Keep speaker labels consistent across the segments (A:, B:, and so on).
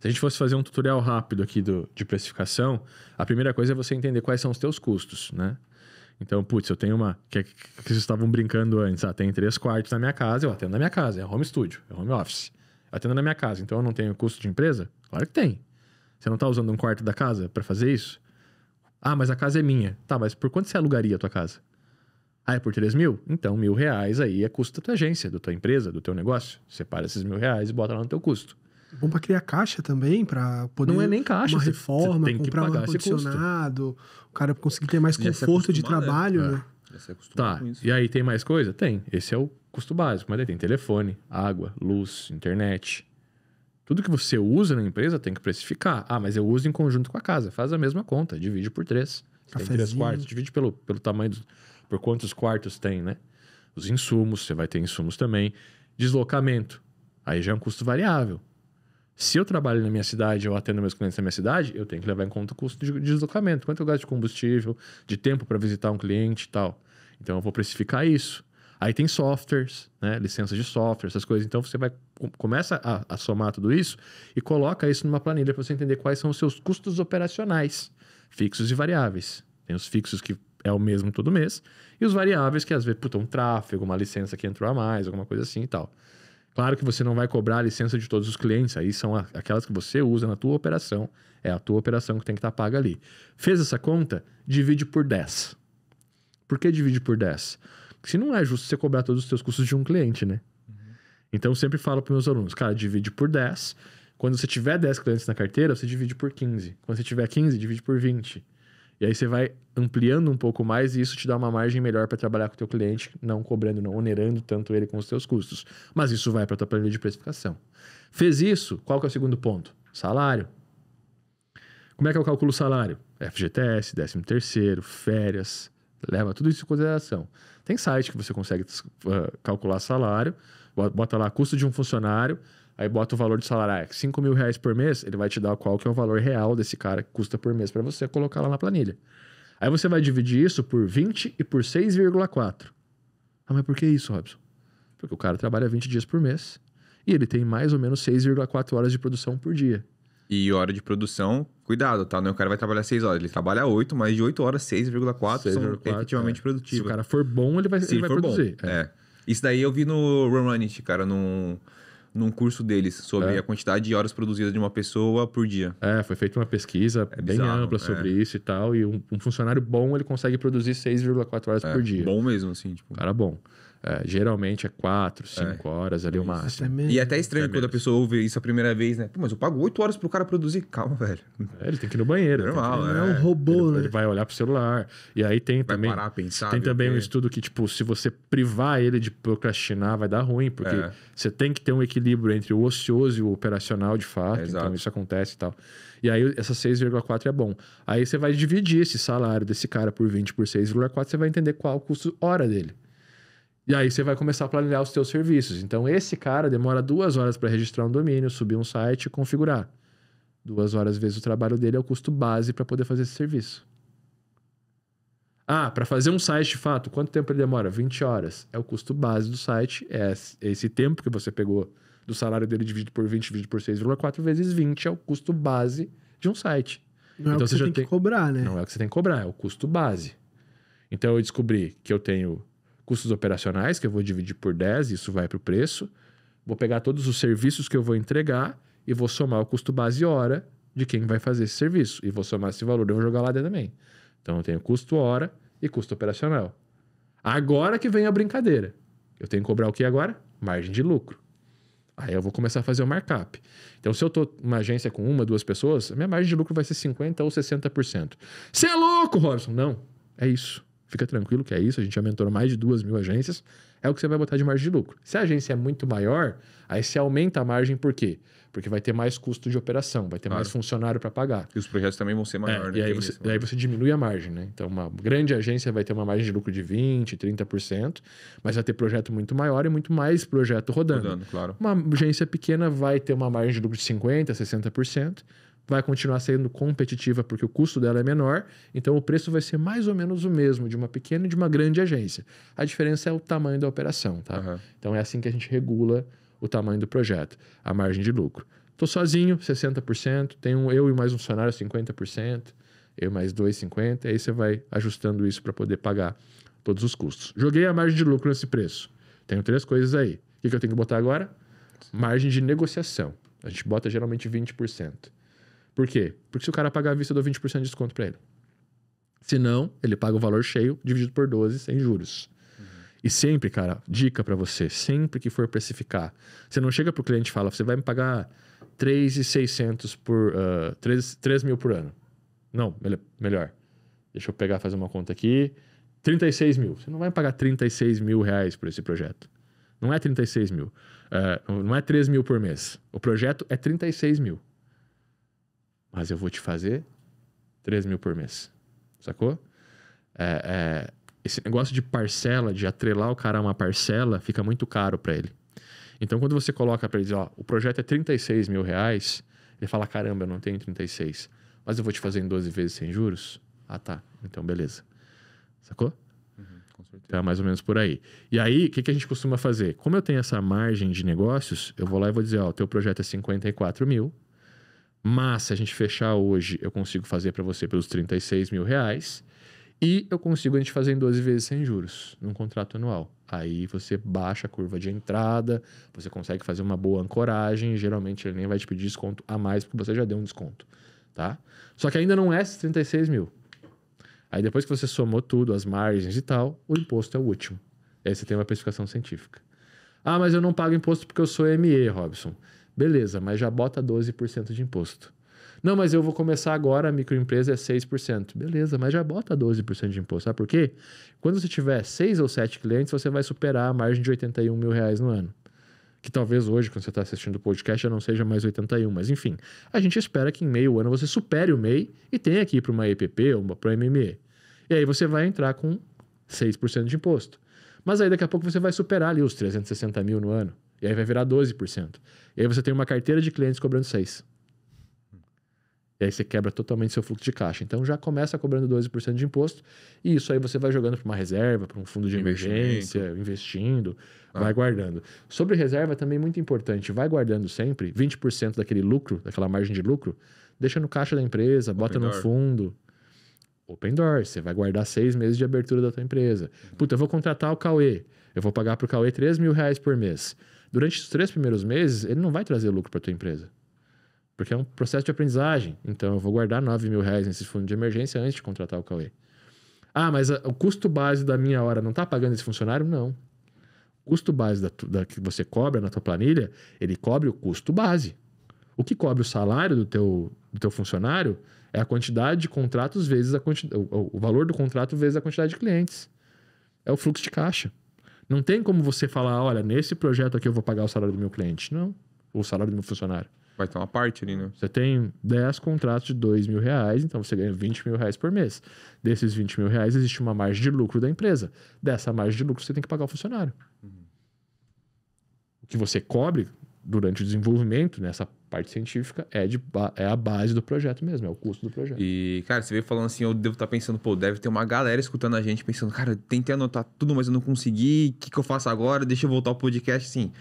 A: Se a gente fosse fazer um tutorial rápido aqui do, de precificação, a primeira coisa é você entender quais são os teus custos, né? Então, putz, eu tenho uma. Que, que, que vocês estavam brincando antes. Ah, tem três quartos na minha casa, eu atendo na minha casa. É home studio, é home office. Eu atendo na minha casa. Então eu não tenho custo de empresa? Claro que tem. Você não está usando um quarto da casa para fazer isso? Ah, mas a casa é minha. Tá, mas por quanto você alugaria a tua casa? Ah, é por 3 mil? Então, mil reais aí é custo da tua agência, da tua empresa, do teu negócio. Separa esses mil reais e bota lá no teu custo.
B: Bom para criar caixa também, para poder. Não é nem caixa. Uma reforma, tem comprar um ar-condicionado, o cara conseguir ter mais conforto de né? trabalho, né? é. Já se
A: tá. E aí tem mais coisa? Tem. Esse é o custo básico, mas daí tem telefone, água, luz, internet. Tudo que você usa na empresa tem que precificar. Ah, mas eu uso em conjunto com a casa. Faz a mesma conta, divide por três. Cafezinho. Tem três quartos, divide pelo, pelo tamanho, dos, por quantos quartos tem, né? Os insumos, você vai ter insumos também. Deslocamento, aí já é um custo variável. Se eu trabalho na minha cidade, eu atendo meus clientes na minha cidade, eu tenho que levar em conta o custo de deslocamento, quanto eu gasto de combustível, de tempo para visitar um cliente e tal. Então eu vou precificar isso. Aí tem softwares, né? licenças de software, essas coisas. Então você vai começa a, a somar tudo isso e coloca isso numa planilha para você entender quais são os seus custos operacionais, fixos e variáveis. Tem os fixos que é o mesmo todo mês e os variáveis que às vezes, puta, um tráfego, uma licença que entrou a mais, alguma coisa assim e tal. Claro que você não vai cobrar a licença de todos os clientes, aí são aquelas que você usa na tua operação, é a tua operação que tem que estar tá paga ali. Fez essa conta? Divide por 10. Por que divide por 10? Se não é justo você cobrar todos os seus custos de um cliente, né? Uhum. Então eu sempre falo para meus alunos, cara, divide por 10. Quando você tiver 10 clientes na carteira, você divide por 15. Quando você tiver 15, divide por 20. E aí você vai ampliando um pouco mais e isso te dá uma margem melhor para trabalhar com o teu cliente, não cobrando, não onerando tanto ele com os teus custos. Mas isso vai para a tua planilha de precificação. Fez isso, qual que é o segundo ponto? Salário. Como é que eu é calculo o salário? FGTS, 13 terceiro, férias, leva tudo isso em consideração. Tem site que você consegue uh, calcular salário, bota lá custo de um funcionário, Aí bota o valor de salário, ah, 5 é mil reais por mês, ele vai te dar qual que é o valor real desse cara que custa por mês para você colocar lá na planilha. Aí você vai dividir isso por 20 e por 6,4. Ah, mas por que isso, Robson? Porque o cara trabalha 20 dias por mês e ele tem mais ou menos 6,4 horas de produção por dia.
B: E hora de produção, cuidado, tá? Não, o cara vai trabalhar 6 horas. Ele trabalha 8, mas de 8 horas, 6,4 são é. efetivamente é. Se o cara for bom, ele vai, Se ele, ele vai for produzir. Bom, é. é. Isso daí eu vi no Romanity, cara, num... No num curso deles sobre é. a quantidade de horas produzidas de uma pessoa por dia. É, foi feita uma pesquisa é bem bizarro, ampla sobre é. isso e tal. E um, um, funcionário bom, ele
A: consegue produzir 6,4
B: horas é, por dia. Bom mesmo, assim. Tipo... Cara bom. É, geralmente é quatro, cinco é. horas ali o é máximo. Até mesmo. e é até estranho até quando a pessoa ouve isso a primeira vez, né? Pô, mas eu pago oito horas pro cara produzir. Calma, velho. É, ele tem que ir no banheiro. Normal, que... É, é. um robô, ele, né? Ele vai olhar pro celular.
A: E aí tem vai também... Parar, pensar, tem também um estudo que, tipo, se você privar ele de procrastinar, vai dar ruim. Porque você tem que ter um equilíbrio entre o ocioso e o operacional, de fato. então isso acontece e tal. E aí essa 6,4 é bom. Aí você vai dividir esse salário desse cara por 20 por 6,4, você vai entender qual o custo hora dele. E aí você vai começar a planejar os seus serviços. Então, esse cara demora duas horas para registrar um domínio, subir um site e configurar. Duas horas vezes o trabalho dele é o custo base para poder fazer esse serviço. Ah, para fazer um site de fato, quanto tempo ele demora? 20 horas. É o custo base do site, é esse tempo que você pegou do salário dele dividido por 20, dividido por 6,4 vezes 20 é o custo base de um site. Não é então é o que você, tem que cobrar, né? Não é o que você tem que cobrar, é o custo base. Então eu descobri que eu tenho custos operacionais, que eu vou dividir por 10, isso vai para o preço. Vou pegar todos os serviços que eu vou entregar e vou somar o custo base hora de quem vai fazer esse serviço. E vou somar esse valor, eu vou jogar lá dentro também. Então eu tenho custo hora e custo operacional. Agora que vem a brincadeira. Eu tenho que cobrar o que agora? Margem de lucro. Aí eu vou começar a fazer o markup. Então, se eu tô uma agência com uma, duas pessoas, minha margem de lucro vai ser 50% ou 60%. Você é louco, Robson? Não, é isso. Fica tranquilo que é isso, a gente já mentorou mais de duas mil agências, é o que você vai botar de margem de lucro. Se a agência é muito maior, aí você aumenta a margem por quê? Porque vai ter mais custo de operação, vai ter claro. mais funcionário para pagar.
B: E os projetos também vão ser é, maiores. É, né? E aí você,
A: aí você, diminui a margem, né? Então, uma grande agência vai ter uma margem de lucro de 20%, 30%, mas vai ter projeto muito maior e muito mais projeto rodando. Rodando, claro. Uma agência pequena vai ter uma margem de lucro de 50%, 60%, vai continuar sendo competitiva porque o custo dela é menor, então o preço vai ser mais ou menos o mesmo de uma pequena e de uma grande agência. A diferença é o tamanho da operação, tá? Uhum. Então é assim que a gente regula o tamanho do projeto, a margem de lucro. Estou sozinho, 60%, tenho eu e mais um funcionário, 50%, eu mais dois, 50%, aí você vai ajustando isso para poder pagar todos os custos. Joguei a margem de lucro nesse preço. Tenho três coisas aí. O que, que eu tenho que botar agora? Margem de negociação. A gente bota geralmente 20%. Por quê? Porque se o cara pagar a vista, eu dou 20% de desconto para ele. Se não, ele paga o valor cheio dividido por 12 sem juros. Uhum. E sempre, cara, dica para você, sempre que for precificar, você não chega pro cliente e fala, você vai me pagar 3,600 por... Uh, 3, 3 mil por ano. Não, melhor. Deixa eu pegar, fazer uma conta aqui. 36 mil. Você não vai pagar 36 mil reais por esse projeto. Não é 36 mil. Uh, não é 3 mil por mês. O projeto é 36 mil mas eu vou te fazer 3 mil por mês. Sacou? É, é, esse negócio de parcela, de atrelar o cara a uma parcela, fica muito caro para ele. Então, quando você coloca para ele dizer, ó, o projeto é 36 mil reais, ele fala, caramba, eu não tenho 36, mas eu vou te fazer em 12 vezes sem juros? Ah, tá. Então, beleza. Sacou? Uhum, com certeza. Então, é mais ou menos por aí. E aí, o que, que a gente costuma fazer? Como eu tenho essa margem de negócios, eu vou lá e vou dizer, ó, o teu projeto é 54 mil, mas se a gente fechar hoje, eu consigo fazer para você pelos 36 mil reais. E eu consigo a gente fazer em 12 vezes sem juros, num contrato anual. Aí você baixa a curva de entrada, você consegue fazer uma boa ancoragem, geralmente ele nem vai te pedir desconto a mais, porque você já deu um desconto, tá? Só que ainda não é esses 36 mil. Aí depois que você somou tudo, as margens e tal, o imposto é o último. Aí você tem uma precificação científica. Ah, mas eu não pago imposto porque eu sou ME, Robson. Beleza, mas já bota 12% de imposto. Não, mas eu vou começar agora, a microempresa é 6%. Beleza, mas já bota 12% de imposto. Sabe por quê? Quando você tiver 6 ou 7 clientes, você vai superar a margem de 81 mil reais no ano. Que talvez hoje, quando você está assistindo o podcast, já não seja mais 81, mas enfim. A gente espera que em meio ano você supere o MEI e tenha que ir para uma EPP ou para uma MME. E aí você vai entrar com 6% de imposto. Mas aí daqui a pouco você vai superar ali os 360 mil no ano. E aí vai virar 12%. E aí você tem uma carteira de clientes cobrando 6%. E aí você quebra totalmente seu fluxo de caixa. Então já começa cobrando 12% de imposto, e isso aí você vai jogando para uma reserva, para um fundo de emergência, investindo, ah. vai guardando. Sobre reserva também muito importante, vai guardando sempre 20% daquele lucro, daquela margem de lucro, deixa no caixa da empresa, bota no fundo. Open Door, você vai guardar seis meses de abertura da tua empresa. Uhum. Puta, eu vou contratar o Cauê. Eu vou pagar pro Cauê 3 mil reais por mês. Durante os três primeiros meses, ele não vai trazer lucro para tua empresa. Porque é um processo de aprendizagem. Então, eu vou guardar 9 mil reais nesse fundo de emergência antes de contratar o Cauê. Ah, mas a, ah, o custo base da minha hora não está pagando esse funcionário? Não. O custo base da, da, que você cobra na tua planilha, ele cobre o custo base. O que cobre o salário do teu, do teu funcionário é a quantidade de contratos vezes a quantidade, o, valor do contrato vezes a quantidade de clientes. É o fluxo de caixa. Não tem como você falar, olha, nesse projeto aqui eu vou pagar o salário do meu cliente. Não. Ou o salário do meu funcionário.
B: Vai ter uma parte ali, né?
A: Você tem 10 contratos de 2 mil reais, então você ganha 20 mil reais por mês. Desses 20 mil reais existe uma margem de lucro da empresa. Dessa margem de lucro você tem que pagar o funcionário. Uhum. O que você cobre durante o desenvolvimento, nessa parte científica é, de, é a base do projeto mesmo, é o custo do projeto.
B: E, cara, você veio falando assim, eu devo estar tá pensando, pô, deve ter uma galera escutando a gente, pensando, cara, eu tentei anotar tudo, mas eu não consegui, o que, que eu faço agora? Deixa eu voltar ao podcast, assim.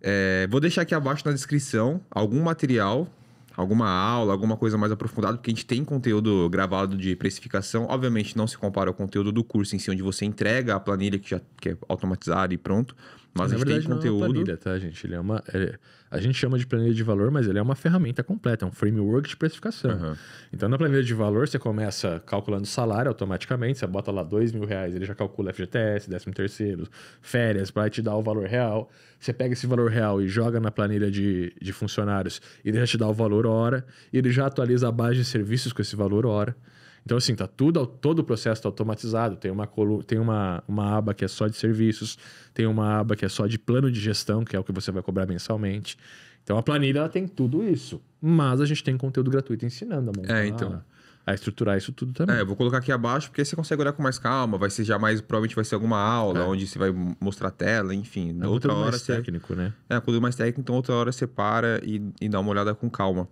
B: É, vou deixar aqui abaixo na descrição algum material, alguma aula, alguma coisa mais aprofundada, porque a gente tem conteúdo gravado de precificação. Obviamente não se compara ao conteúdo do curso em si, onde você entrega a planilha que já que é automatizada e pronto mas Na a gente verdade, tem conteúdo. Não é uma planilha, tá, gente? Ele é uma. É, a gente chama de planilha de valor, mas ele é uma ferramenta
A: completa, é um framework de precificação. Uhum. Então, na planilha de valor, você começa calculando salário automaticamente, você bota lá dois mil reais, ele já calcula FGTS, 13 terceiro, férias, para te dar o valor real. Você pega esse valor real e joga na planilha de, de funcionários, ele já te dá o valor hora, ele já atualiza a base de serviços com esse valor hora. Então, assim, tá tudo, todo o processo está automatizado. Tem, uma, tem uma, uma aba que é só de serviços, tem uma aba que é só de plano de gestão, que é o que você vai cobrar mensalmente. Então, a planilha ela tem tudo isso. Mas a gente tem conteúdo gratuito ensinando a montar. É, então
B: a estruturar isso tudo também. É, eu vou colocar aqui abaixo porque você consegue olhar com mais calma. Vai ser já mais, provavelmente vai ser alguma aula é. onde você vai mostrar a tela, enfim. É outra hora mais você... técnico, né? É, quando mais técnico, então outra hora você para e, e dá uma olhada com calma.